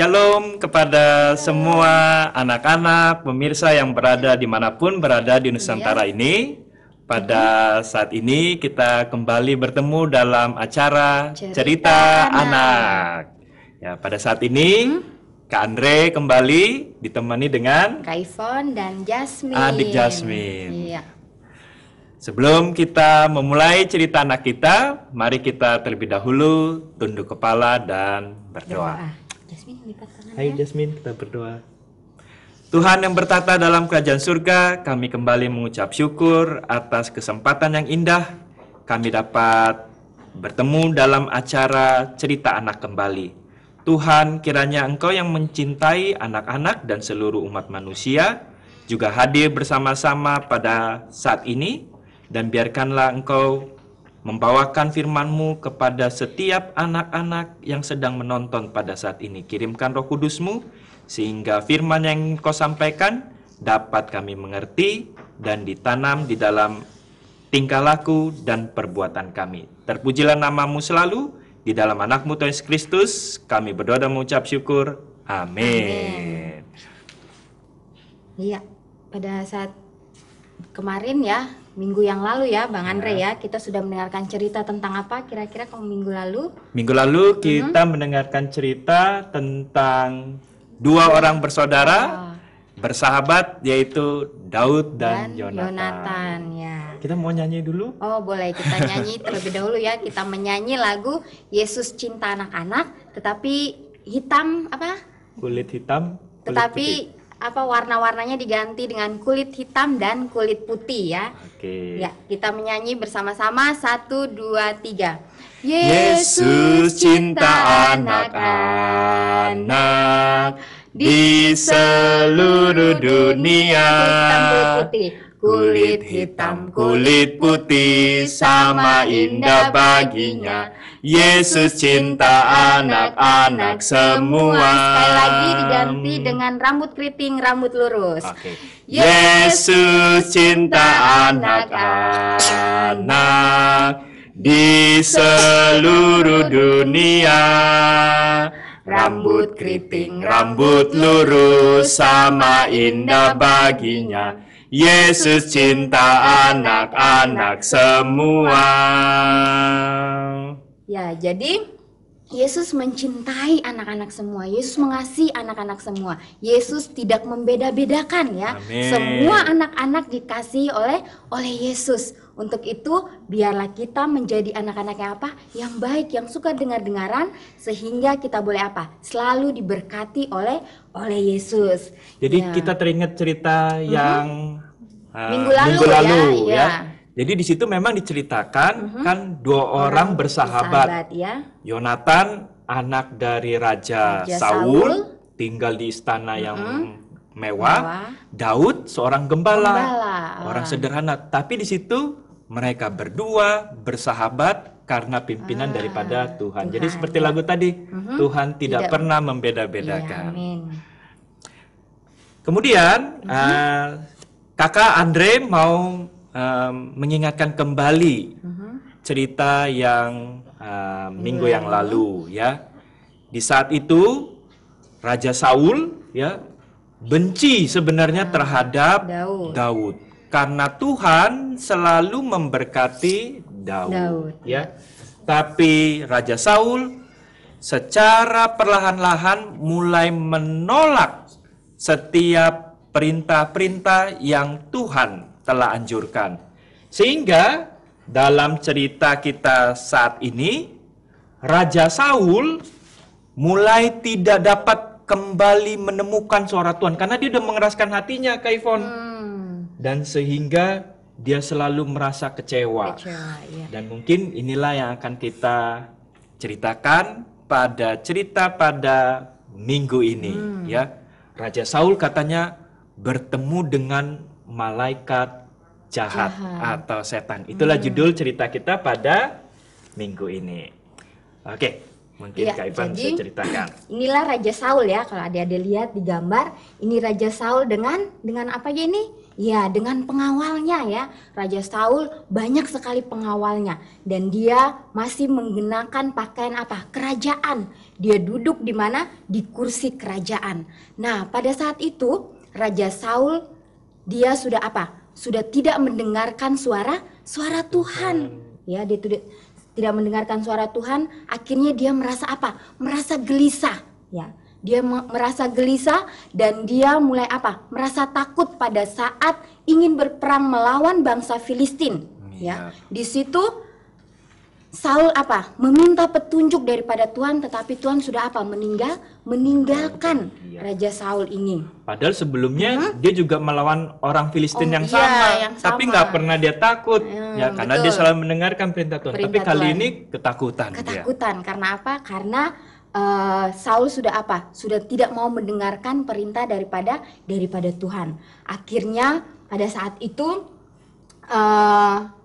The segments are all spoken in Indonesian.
Shalom kepada semua anak-anak, pemirsa yang berada dimanapun berada di Nusantara iya. ini. Pada mm-hmm. saat ini kita kembali bertemu dalam acara Cerita, Cerita anak. Ya, pada saat ini hmm? Kak Andre kembali ditemani dengan Kak Ivon dan Jasmine. Adik Jasmine. Iya. Sebelum kita memulai cerita anak kita, mari kita terlebih dahulu tunduk kepala dan berdoa. Doa. Jasmine Hai Jasmine, kita berdoa. Tuhan yang bertata dalam kerajaan surga, kami kembali mengucap syukur atas kesempatan yang indah kami dapat bertemu dalam acara cerita anak kembali. Tuhan, kiranya Engkau yang mencintai anak-anak dan seluruh umat manusia juga hadir bersama-sama pada saat ini dan biarkanlah Engkau membawakan firman-Mu kepada setiap anak-anak yang sedang menonton pada saat ini. Kirimkan roh kudus-Mu sehingga firman yang Kau sampaikan dapat kami mengerti dan ditanam di dalam tingkah laku dan perbuatan kami. Terpujilah namamu selalu, di dalam anakmu Yesus Kristus, kami berdoa dan mengucap syukur. Amin. Iya, pada saat kemarin ya, minggu yang lalu ya, Bang ya. Andre ya, kita sudah mendengarkan cerita tentang apa kira-kira kalau minggu lalu? Minggu lalu mhm. kita hmm. mendengarkan cerita tentang dua orang bersaudara oh. bersahabat yaitu Daud dan, dan Jonathan. Jonathan ya. Kita mau nyanyi dulu? Oh, boleh kita nyanyi terlebih dahulu ya. Kita menyanyi lagu Yesus Cinta Anak-anak tetapi hitam apa? Kulit hitam. tetapi apa warna-warnanya diganti dengan kulit hitam dan kulit putih ya. Oke. Ya, kita menyanyi bersama-sama satu dua tiga. Yesus cinta anak-anak di seluruh dunia. Kulit hitam, kulit putih sama indah baginya Yesus cinta anak-anak semua. Sekali lagi diganti dengan rambut keriting, rambut lurus. Okay. Yesus cinta anak-anak di seluruh dunia. Rambut keriting, rambut lurus sama indah baginya. Yesus cinta anak-anak semua. Ya, jadi Yesus mencintai anak-anak semua. Yesus mengasihi anak-anak semua. Yesus tidak membeda-bedakan ya. Amen. Semua anak-anak dikasihi oleh oleh Yesus. Untuk itu biarlah kita menjadi anak-anak yang apa? Yang baik, yang suka dengar-dengaran sehingga kita boleh apa? Selalu diberkati oleh oleh Yesus. Jadi ya. kita teringat cerita mm-hmm. yang hmm. uh, minggu lalu, minggu lalu ya. ya. ya jadi di situ memang diceritakan mm -hmm. kan dua orang, orang bersahabat. Yonatan ya. Yonatan anak dari Raja, Raja Saul, Saul tinggal di istana mm -hmm. yang mm-hmm. mewah. mewah. Daud seorang gembala, gembala. Ah. orang sederhana. Tapi di situ mereka berdua bersahabat karena pimpinan ah, daripada Tuhan. Tuhan. Jadi seperti ya. lagu tadi, mm -hmm. Tuhan tidak, tidak pernah membeda-bedakan. Ya, mm Kemudian uh, kakak Andre mau um, mengingatkan kembali uh-huh. cerita yang uh, minggu yeah. yang lalu ya. Di saat itu Raja Saul ya benci sebenarnya nah, terhadap Daud. Daud karena Tuhan selalu memberkati Daud, Daud ya. Tapi Raja Saul secara perlahan-lahan mulai menolak setiap perintah-perintah yang Tuhan telah anjurkan. Sehingga dalam cerita kita saat ini, Raja Saul mulai tidak dapat kembali menemukan suara Tuhan karena dia sudah mengeraskan hatinya, Kaifon. Hmm. Dan sehingga dia selalu merasa kecewa. kecewa ya. Dan mungkin inilah yang akan kita ceritakan pada cerita pada minggu ini hmm. ya. Raja Saul katanya bertemu dengan malaikat jahat, jahat. atau setan. Itulah hmm. judul cerita kita pada minggu ini. Oke, mungkin ya, Kak Ivan bisa ceritakan. Inilah Raja Saul ya, kalau ada-ada lihat di gambar, ini Raja Saul dengan dengan apa ya ini? Ya, dengan pengawalnya ya. Raja Saul banyak sekali pengawalnya dan dia masih menggunakan pakaian apa? Kerajaan. Dia duduk di mana? Di kursi kerajaan. Nah, pada saat itu Raja Saul dia sudah apa? Sudah tidak mendengarkan suara suara Tuhan. Ya, dia tidak tidak mendengarkan suara Tuhan, akhirnya dia merasa apa? Merasa gelisah, ya. Dia merasa gelisah dan dia mulai apa? Merasa takut pada saat ingin berperang melawan bangsa Filistin, ya. ya. Di situ Saul apa? Meminta petunjuk daripada Tuhan, tetapi Tuhan sudah apa? Meninggal, meninggalkan iya. Raja Saul ini. Padahal sebelumnya uh dia juga melawan orang Filistin oh, yang, iya, sama, yang sama, tapi nggak pernah dia takut, hmm, ya karena betul. dia selalu mendengarkan perintah Tuhan. Perintah tapi Tuhan. kali ini ketakutan. Ketakutan dia. karena apa? Karena uh, Saul sudah apa? Sudah tidak mau mendengarkan perintah daripada daripada Tuhan. Akhirnya pada saat itu. Uh,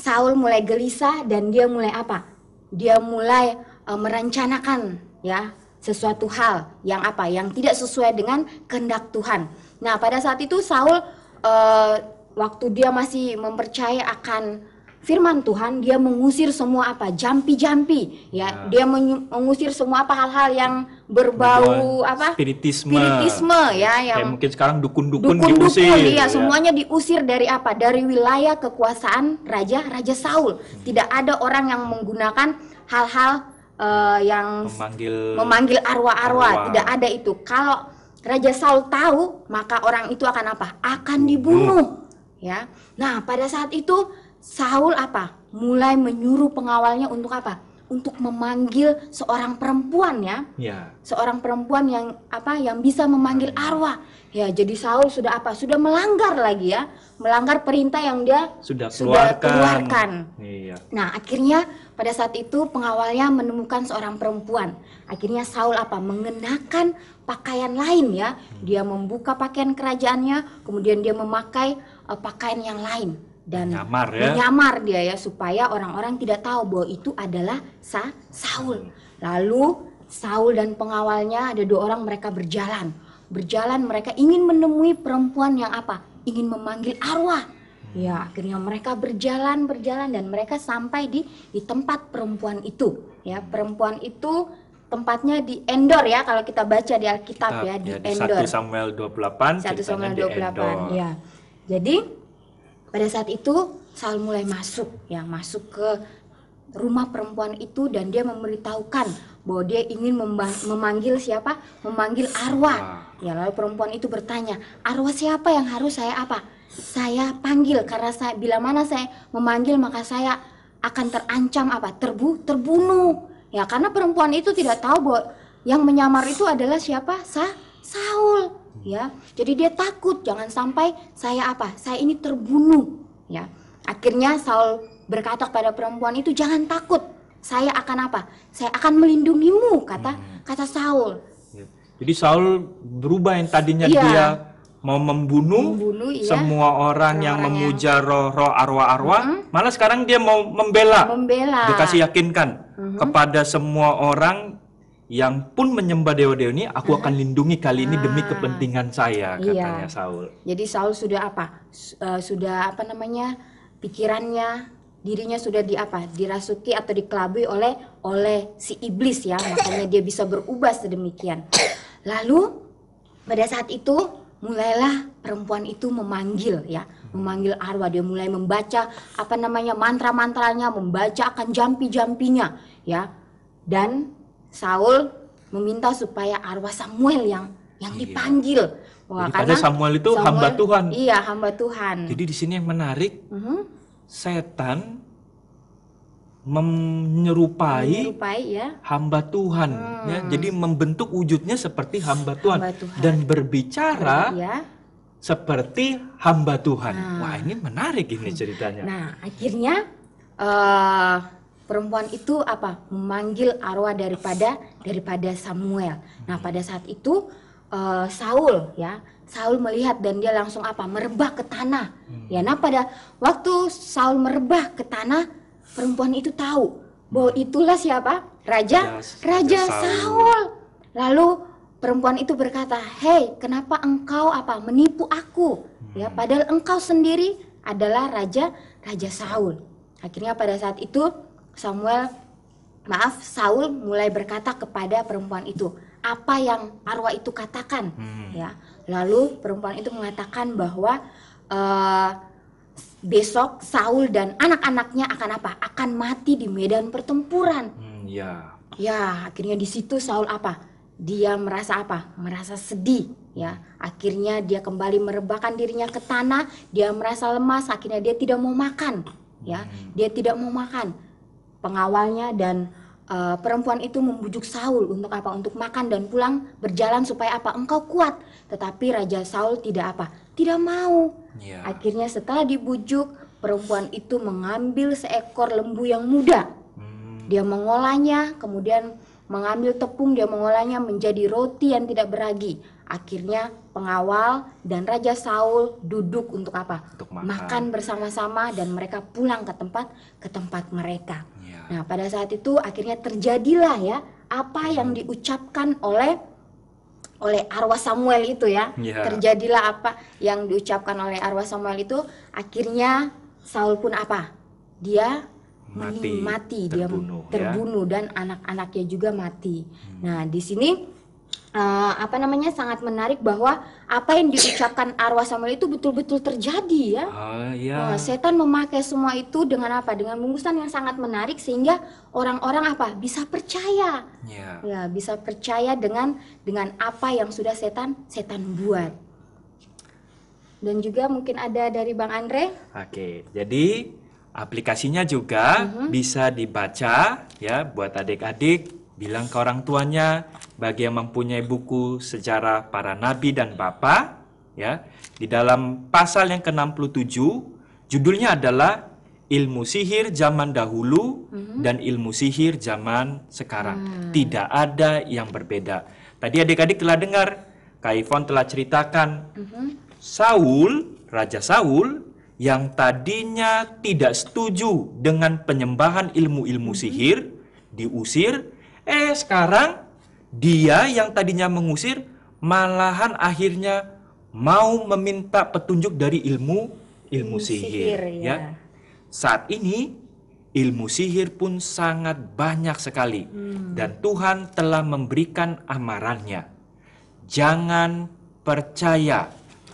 Saul mulai gelisah dan dia mulai apa? Dia mulai uh, merencanakan ya sesuatu hal yang apa? Yang tidak sesuai dengan kehendak Tuhan. Nah pada saat itu Saul uh, waktu dia masih mempercayai akan firman Tuhan dia mengusir semua apa jampi-jampi ya, nah. dia mengusir semua apa hal-hal yang berbau apa spiritisme spiritisme ya yang Kayak mungkin sekarang dukun-dukun dukun, diusir dukun, iya, gitu ya. semuanya diusir dari apa dari wilayah kekuasaan raja raja Saul hmm. tidak ada orang yang menggunakan hal-hal uh, yang memanggil memanggil arwah-arwah tidak ada itu kalau raja Saul tahu maka orang itu akan apa akan dibunuh hmm. ya nah pada saat itu Saul apa? Mulai menyuruh pengawalnya untuk apa? Untuk memanggil seorang perempuan ya. ya. Seorang perempuan yang apa? Yang bisa memanggil arwah. Ya, jadi Saul sudah apa? Sudah melanggar lagi ya. Melanggar perintah yang dia sudah keluarkan. Sudah keluarkan. Iya. Nah, akhirnya pada saat itu pengawalnya menemukan seorang perempuan. Akhirnya Saul apa? Mengenakan pakaian lain ya. Hmm. Dia membuka pakaian kerajaannya, kemudian dia memakai uh, pakaian yang lain dan menyamar, ya. menyamar dia ya supaya orang-orang tidak tahu bahwa itu adalah Sa Saul. Hmm. Lalu Saul dan pengawalnya ada dua orang mereka berjalan. Berjalan mereka ingin menemui perempuan yang apa? Ingin memanggil arwah. Ya, akhirnya mereka berjalan berjalan dan mereka sampai di di tempat perempuan itu. Ya, perempuan itu tempatnya di Endor ya kalau kita baca di Alkitab ya, ya di ya, di Endor. 1 Samuel 28 1 Samuel 28 di Endor. ya. Jadi pada saat itu Saul mulai masuk, ya masuk ke rumah perempuan itu dan dia memberitahukan bahwa dia ingin memanggil siapa? Memanggil arwah. Ya lalu perempuan itu bertanya, arwah siapa yang harus saya apa? Saya panggil karena saya bila mana saya memanggil maka saya akan terancam apa? Terbu terbunuh. Ya karena perempuan itu tidak tahu bahwa yang menyamar itu adalah siapa? Sa Saul ya. Jadi dia takut jangan sampai saya apa? Saya ini terbunuh, ya. Akhirnya Saul berkata kepada perempuan itu jangan takut. Saya akan apa? Saya akan melindungimu, kata hmm. kata Saul. Ya. Jadi Saul berubah yang tadinya iya. dia mau membunuh, membunuh iya. semua orang, orang yang memuja roh-roh arwah-arwah, mm -hmm. malah sekarang dia mau membela. Membela. Dikasih yakinkan mm -hmm. kepada semua orang yang pun menyembah dewa-dewa ini aku akan ah. lindungi kali ini demi ah. kepentingan saya iya. katanya iya. Saul. Jadi Saul sudah apa? Eh, sudah apa namanya? pikirannya, dirinya sudah di apa? dirasuki atau dikelabui oleh oleh si iblis ya. Makanya dia bisa berubah sedemikian. Lalu pada saat itu mulailah perempuan itu memanggil ya memanggil arwah dia mulai membaca apa namanya mantra-mantranya membaca akan jampi-jampinya ya dan Saul meminta supaya arwah Samuel yang yang iya. dipanggil. Wah, Jadi karena Samuel itu Samuel, hamba Tuhan. Iya, hamba Tuhan. Jadi di sini yang menarik, mm -hmm. setan menyerupai, menyerupai ya. hamba Tuhan. Hmm. Ya, jadi membentuk wujudnya seperti hamba Tuhan, hamba Tuhan. dan berbicara iya. seperti hamba Tuhan. Nah. Wah ini menarik ini ceritanya. Nah akhirnya uh, perempuan itu apa memanggil arwah daripada daripada Samuel. Nah hmm. pada saat itu uh, Saul ya Saul melihat dan dia langsung apa merebah ke tanah. Hmm. Ya nah pada waktu Saul merebah ke tanah perempuan itu tahu bahwa hmm. itulah siapa raja raja, Saul. Lalu perempuan itu berkata, "Hei, kenapa engkau apa menipu aku? Ya padahal engkau sendiri adalah raja raja Saul." Akhirnya pada saat itu Samuel maaf Saul mulai berkata kepada perempuan itu apa yang arwah itu katakan hmm. ya lalu perempuan itu mengatakan bahwa uh, besok Saul dan anak-anaknya akan apa akan mati di medan pertempuran hmm, ya ya akhirnya di situ Saul apa dia merasa apa merasa sedih ya akhirnya dia kembali merebahkan dirinya ke tanah dia merasa lemas akhirnya dia tidak mau makan ya hmm. dia tidak mau makan pengawalnya dan uh, perempuan itu membujuk Saul untuk apa? Untuk makan dan pulang berjalan supaya apa? Engkau kuat. Tetapi Raja Saul tidak apa? Tidak mau. Yeah. Akhirnya setelah dibujuk, perempuan itu mengambil seekor lembu yang muda. Hmm. Dia mengolahnya, kemudian mengambil tepung, dia mengolahnya menjadi roti yang tidak beragi. Akhirnya pengawal dan Raja Saul duduk untuk apa? Untuk makan, makan bersama-sama dan mereka pulang ke tempat ke tempat mereka. Hmm. Nah, pada saat itu akhirnya terjadilah ya apa yang hmm. diucapkan oleh oleh arwah Samuel itu ya. Yeah. Terjadilah apa yang diucapkan oleh arwah Samuel itu akhirnya Saul pun apa? Dia mati, mati terbunuh, dia terbunuh ya? dan anak-anaknya juga mati. Hmm. Nah, di sini uh, apa namanya sangat menarik bahwa apa yang diucapkan arwah Samuel itu betul-betul terjadi ya. Uh, yeah. uh, iya. eh, setan memakai semua itu dengan apa? Dengan bungkusan yang sangat menarik sehingga orang-orang apa bisa percaya. Yeah. Ya bisa percaya dengan dengan apa yang sudah setan setan buat. Dan juga mungkin ada dari Bang Andre. Oke, okay, jadi aplikasinya juga uh mm-hmm. -huh. bisa dibaca ya buat adik-adik bilang ke orang tuanya bagi yang mempunyai buku sejarah para nabi dan bapa ya di dalam pasal yang ke-67 judulnya adalah ilmu sihir zaman dahulu mm-hmm. dan ilmu sihir zaman sekarang hmm. tidak ada yang berbeda tadi adik-adik telah dengar Kaifon telah ceritakan mm-hmm. Saul raja Saul yang tadinya tidak setuju dengan penyembahan ilmu-ilmu mm-hmm. sihir diusir eh sekarang dia yang tadinya mengusir malahan akhirnya mau meminta petunjuk dari ilmu ilmu sihir, sihir ya. ya. Saat ini ilmu sihir pun sangat banyak sekali hmm. dan Tuhan telah memberikan amarannya. Jangan percaya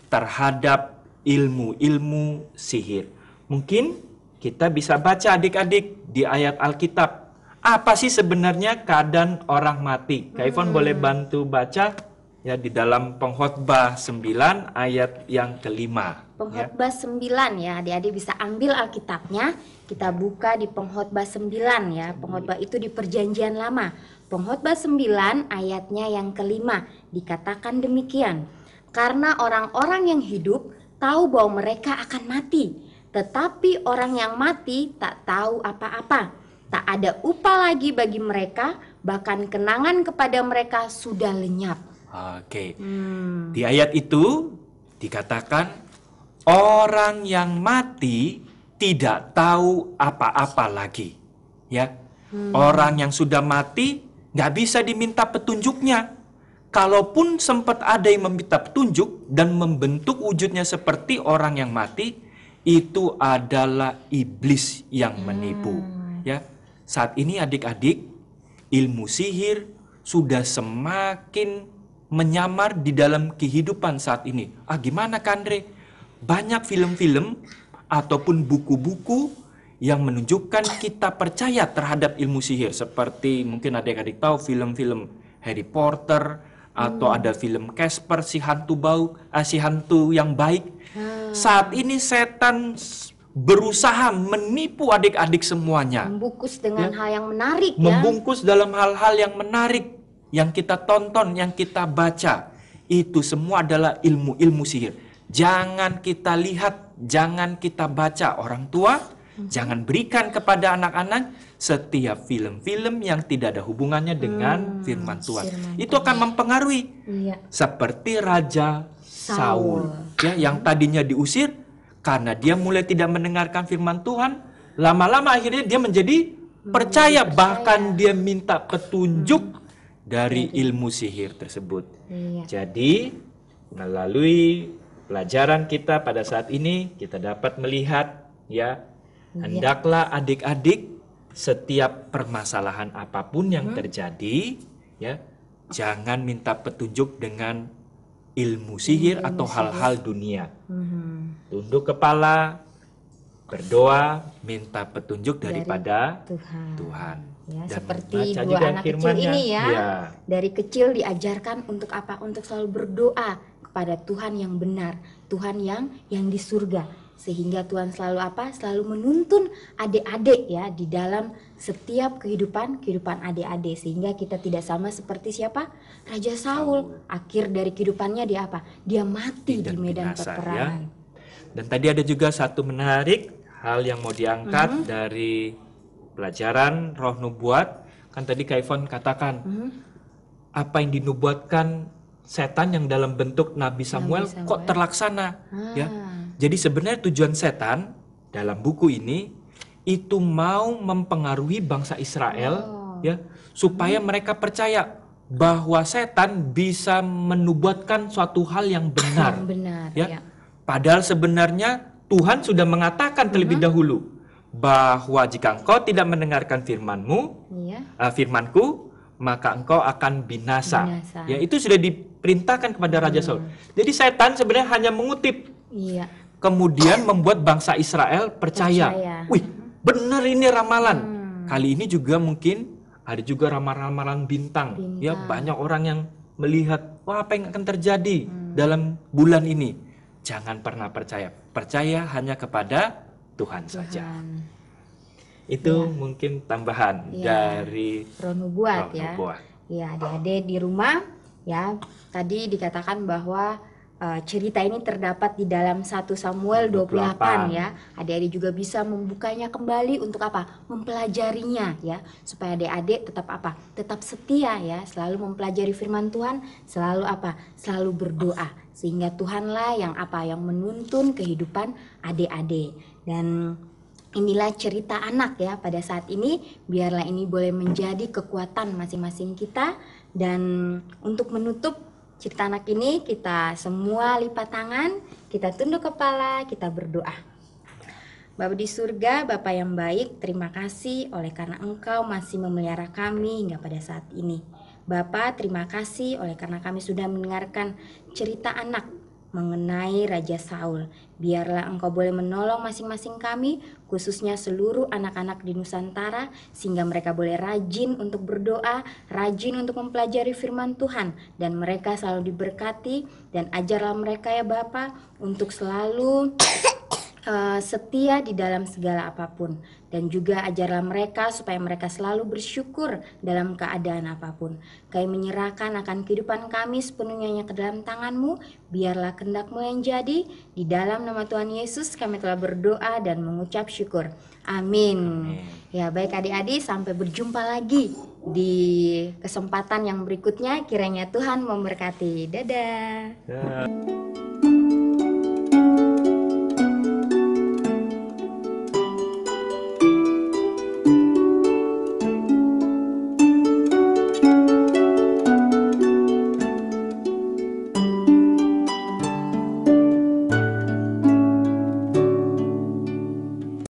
terhadap ilmu-ilmu sihir. Mungkin kita bisa baca adik-adik di ayat Alkitab apa sih sebenarnya keadaan orang mati? Kaifon hmm. boleh bantu baca ya di dalam pengkhotbah 9 ayat yang kelima. Ya. Pengkhotbah ya. 9 ya, adik-adik bisa ambil Alkitabnya, kita buka di pengkhotbah 9 ya. Pengkhotbah itu di perjanjian lama. Pengkhotbah 9 ayatnya yang kelima dikatakan demikian. Karena orang-orang yang hidup tahu bahwa mereka akan mati, tetapi orang yang mati tak tahu apa-apa Tak ada upah lagi bagi mereka, bahkan kenangan kepada mereka sudah lenyap. Oke. Hmm. Di ayat itu dikatakan orang yang mati tidak tahu apa-apa lagi. Ya. Hmm. Orang yang sudah mati nggak bisa diminta petunjuknya. Kalaupun sempat ada yang meminta petunjuk dan membentuk wujudnya seperti orang yang mati, itu adalah iblis yang menipu, hmm. ya saat ini adik-adik ilmu sihir sudah semakin menyamar di dalam kehidupan saat ini. Ah gimana Kandre? Banyak film-film ataupun buku-buku yang menunjukkan kita percaya terhadap ilmu sihir seperti mungkin adik-adik tahu film-film Harry Potter atau hmm. ada film Casper si hantu bau ah, si hantu yang baik. Hmm. Saat ini setan berusaha menipu adik-adik semuanya. Membungkus dengan ya? hal yang menarik. Ya. Membungkus dalam hal-hal yang menarik yang kita tonton, yang kita baca. Itu semua adalah ilmu-ilmu sihir. Jangan kita lihat, jangan kita baca orang tua, hmm. jangan berikan kepada anak-anak setiap film-film yang tidak ada hubungannya dengan hmm, firman Tuhan. Firman Itu akan mempengaruhi. Iya. Seperti Raja Saul, Saul. ya yang tadinya diusir karena dia mulai tidak mendengarkan firman Tuhan, lama-lama akhirnya dia menjadi percaya, bahkan dia minta petunjuk hmm. dari iya. ilmu sihir tersebut. Iya. Jadi, melalui pelajaran kita pada saat ini, kita dapat melihat ya, iya. hendaklah adik-adik setiap permasalahan apapun yang hmm. terjadi, ya, jangan minta petunjuk dengan ilmu sihir ilmu atau hal-hal dunia. Hmm. Tunduk kepala, berdoa, minta petunjuk daripada dari Tuhan. Tuhan. Ya, Dan seperti dua anak kecil ini ya, ya, dari kecil diajarkan untuk apa? Untuk selalu berdoa kepada Tuhan yang benar, Tuhan yang yang di surga sehingga Tuhan selalu apa? Selalu menuntun adik-adik ya di dalam setiap kehidupan kehidupan adik-adik sehingga kita tidak sama seperti siapa? Raja Saul. Akhir dari kehidupannya dia apa? Dia mati tidak di medan binasa, ya. peperangan. Ya. Dan tadi ada juga satu menarik hal yang mau diangkat mm -hmm. dari pelajaran roh nubuat. Kan tadi Kaifon katakan mm -hmm. apa yang dinubuatkan setan yang dalam bentuk Nabi Samuel, Nabi Samuel. kok terlaksana ya? ah. ya jadi sebenarnya tujuan setan dalam buku ini itu mau mempengaruhi bangsa Israel oh. ya supaya hmm. mereka percaya bahwa setan bisa menubuatkan suatu hal yang benar. Yang benar ya. ya. Padahal sebenarnya Tuhan sudah mengatakan terlebih uh-huh. dahulu bahwa jika engkau tidak mendengarkan firmanmu, yeah. Iya. uh, firmanku, maka engkau akan binasa. binasa. Ya, itu sudah diperintahkan kepada Raja hmm. Saul. Jadi setan sebenarnya hanya mengutip. Yeah kemudian membuat bangsa Israel percaya. percaya. Wih, benar ini ramalan. Hmm. Kali ini juga mungkin ada juga ramalan-ramalan bintang. Ya, bintang. Ya, banyak orang yang melihat, wah apa yang akan terjadi hmm. dalam bulan ini. Jangan pernah percaya. Percaya hanya kepada Tuhan, Tuhan. saja. Itu ya. mungkin tambahan ya. dari Ronubuat buat ya. Iya, adik-adik di rumah ya tadi dikatakan bahwa Eh, cerita ini terdapat di dalam 1 Samuel 28, 28 ya. Adik-adik juga bisa membukanya kembali untuk apa? Mempelajarinya ya, supaya adik-adik tetap apa? Tetap setia ya, selalu mempelajari firman Tuhan, selalu apa? Selalu berdoa sehingga Tuhanlah yang apa? yang menuntun kehidupan adik-adik. Dan inilah cerita anak ya pada saat ini biarlah ini boleh menjadi kekuatan masing-masing kita dan untuk menutup Cipta anak ini kita semua lipat tangan, kita tunduk kepala, kita berdoa. Bapa di surga, Bapa yang baik, terima kasih oleh karena Engkau masih memelihara kami hingga pada saat ini. Bapa, terima kasih oleh karena kami sudah mendengarkan cerita anak mengenai Raja Saul. Biarlah engkau boleh menolong masing-masing kami, khususnya seluruh anak-anak di Nusantara, sehingga mereka boleh rajin untuk berdoa, rajin untuk mempelajari firman Tuhan, dan mereka selalu diberkati, dan ajarlah mereka ya Bapa untuk selalu Eh, setia di dalam segala apapun dan juga ajarlah mereka supaya mereka selalu bersyukur dalam keadaan apapun. Kami menyerahkan akan kehidupan kami sepenuhnya ke dalam tanganmu, biarlah kendakmu yang jadi. Di dalam nama Tuhan Yesus kami telah berdoa dan mengucap syukur. Amin. Amin. Ya baik adik-adik sampai berjumpa lagi di kesempatan yang berikutnya. Kiranya Tuhan memberkati. Dadah. Dadah.